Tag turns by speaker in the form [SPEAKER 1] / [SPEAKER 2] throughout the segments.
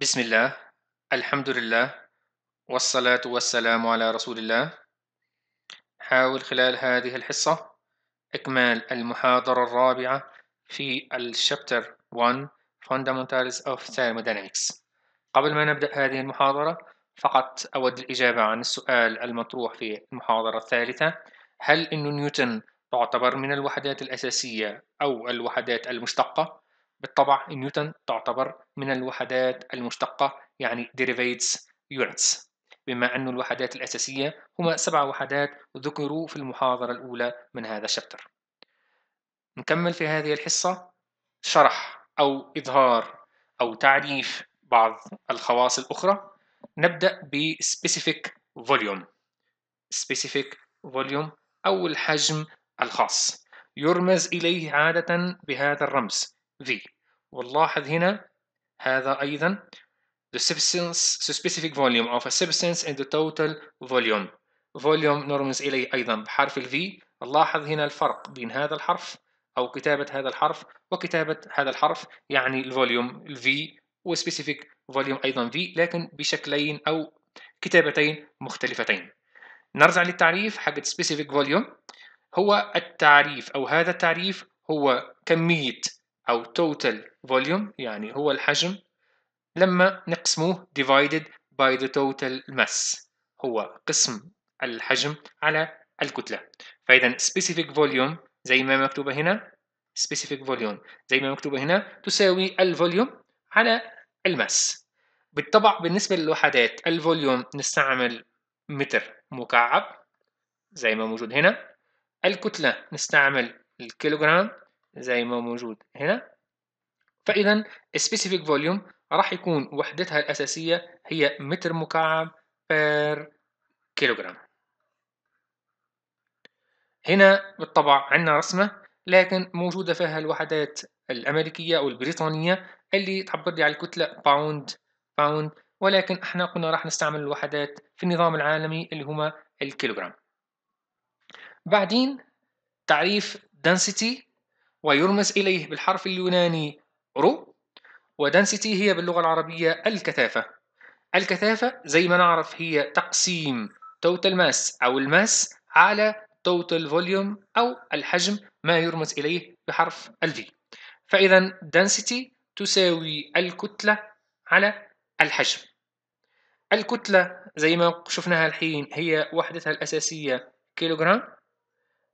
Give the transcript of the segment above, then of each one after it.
[SPEAKER 1] بسم الله الحمد لله والصلاة والسلام على رسول الله حاول خلال هذه الحصة إكمال المحاضرة الرابعة في الشابتر 1 Fundamentals of Thermodynamics قبل ما نبدأ هذه المحاضرة فقط أود الإجابة عن السؤال المطروح في المحاضرة الثالثة هل أن نيوتن تعتبر من الوحدات الأساسية أو الوحدات المشتقة؟ بالطبع نيوتن تعتبر من الوحدات المشتقة يعني derivates units بما أن الوحدات الأساسية هما سبع وحدات ذكروا في المحاضرة الأولى من هذا الشابتر نكمل في هذه الحصة شرح أو إظهار أو تعريف بعض الخواص الأخرى نبدأ ب specific volume specific volume أو الحجم الخاص يرمز إليه عادة بهذا الرمز V ونلاحظ هنا هذا أيضا the substance the specific volume of a substance and the total volume volume نرمز إليه أيضا بحرف ال V نلاحظ هنا الفرق بين هذا الحرف أو كتابة هذا الحرف وكتابة هذا الحرف يعني الفوليوم ال V specific volume أيضا V لكن بشكلين أو كتابتين مختلفتين نرجع للتعريف حق specific volume هو التعريف أو هذا التعريف هو كمية أو total volume يعني هو الحجم لما نقسمه divided by the total mass هو قسم الحجم على الكتلة فإذا specific volume زي ما مكتوبة هنا specific volume زي ما مكتوبة هنا تساوي الفوليوم على الماس بالطبع بالنسبة للوحدات الفوليوم نستعمل متر مكعب زي ما موجود هنا الكتلة نستعمل الكيلوغرام زي ما موجود هنا فاذا specific volume راح يكون وحدتها الاساسيه هي متر مكعب per كيلوغرام هنا بالطبع عندنا رسمه لكن موجوده فيها الوحدات الامريكيه او البريطانيه اللي تعبر لي على الكتله باوند باوند ولكن احنا قلنا راح نستعمل الوحدات في النظام العالمي اللي هما الكيلوغرام بعدين تعريف density ويرمز إليه بالحرف اليوناني رو ودنسيتي هي باللغة العربية الكثافة الكثافة زي ما نعرف هي تقسيم توتال ماس أو الماس على توتال فوليوم أو الحجم ما يرمز إليه بحرف الفي فإذا density تساوي الكتلة على الحجم الكتلة زي ما شفناها الحين هي وحدتها الأساسية كيلوغرام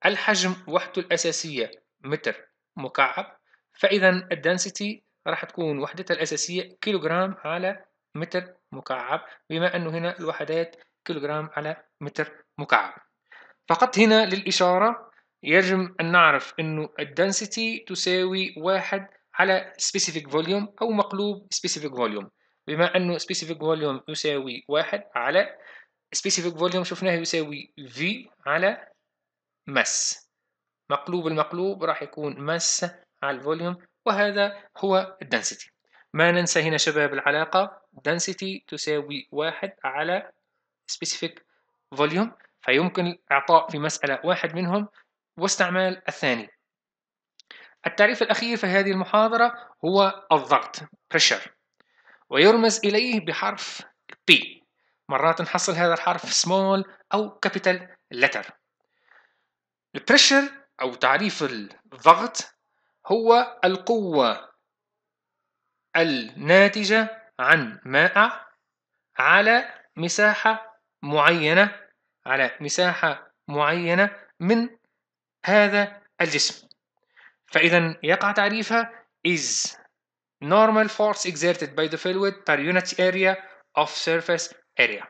[SPEAKER 1] الحجم وحدته الأساسية متر مكعب فاذا الدنسيتي راح تكون وحدتها الاساسيه كيلوغرام على متر مكعب بما انه هنا الوحدات كيلوغرام على متر مكعب فقط هنا للاشاره يجب ان نعرف انه الدنسيتي تساوي واحد على سبيسيفيك فوليوم او مقلوب سبيسيفيك فوليوم بما انه سبيسيفيك فوليوم يساوي واحد على سبيسيفيك فوليوم شفناه يساوي في على mass مقلوب المقلوب راح يكون ماسة على الفوليوم وهذا هو الدنسيتي ما ننسى هنا شباب العلاقة density تساوي واحد على specific volume فيمكن الإعطاء في مسألة واحد منهم واستعمال الثاني التعريف الأخير في هذه المحاضرة هو الضغط pressure ويرمز إليه بحرف P مرات نحصل هذا الحرف small أو capital letter pressure أو تعريف الضغط هو القوة الناتجة عن مائع على مساحة معينة على مساحة معينة من هذا الجسم فإذا يقع تعريفها is normal force exerted by the fluid per unit area of surface area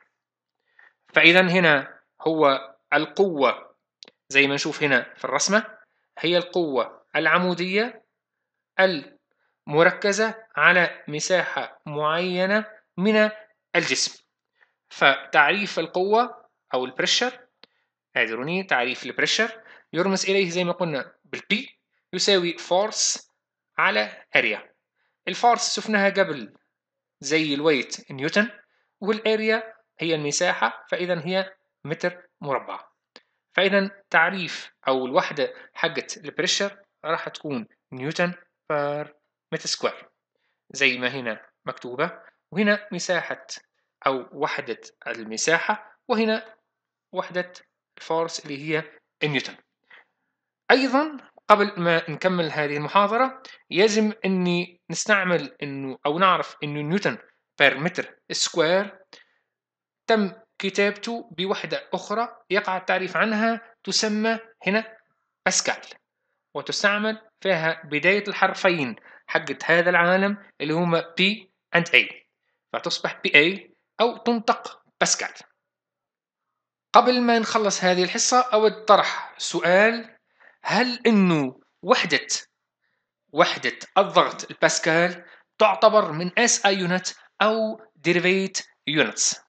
[SPEAKER 1] فإذا هنا هو القوة زي ما نشوف هنا في الرسمة هي القوة العمودية المركزة على مساحة معينة من الجسم فتعريف القوة أو البريشر اعذروني تعريف البريشر يرمز إليه زي ما قلنا بالبي يساوي فورس على أريا الفورس شفناها قبل زي الويت نيوتن والأريا هي المساحة فإذا هي متر مربع فاذا تعريف او الوحده حقت البريشر راح تكون نيوتن بار متر سكوير زي ما هنا مكتوبه وهنا مساحه او وحده المساحه وهنا وحده الفورس اللي هي نيوتن ايضا قبل ما نكمل هذه المحاضرة يجب أني نستعمل أنه أو نعرف أنه نيوتن بير متر سكوير تم كتابته بوحدة أخرى يقع التعريف عنها تسمى هنا باسكال وتستعمل فيها بداية الحرفين حقة هذا العالم اللي هما P and A فتصبح PA أو تنطق باسكال قبل ما نخلص هذه الحصة أود طرح سؤال هل أنه وحدة وحدة الضغط الباسكال تعتبر من SI unit أو derivate units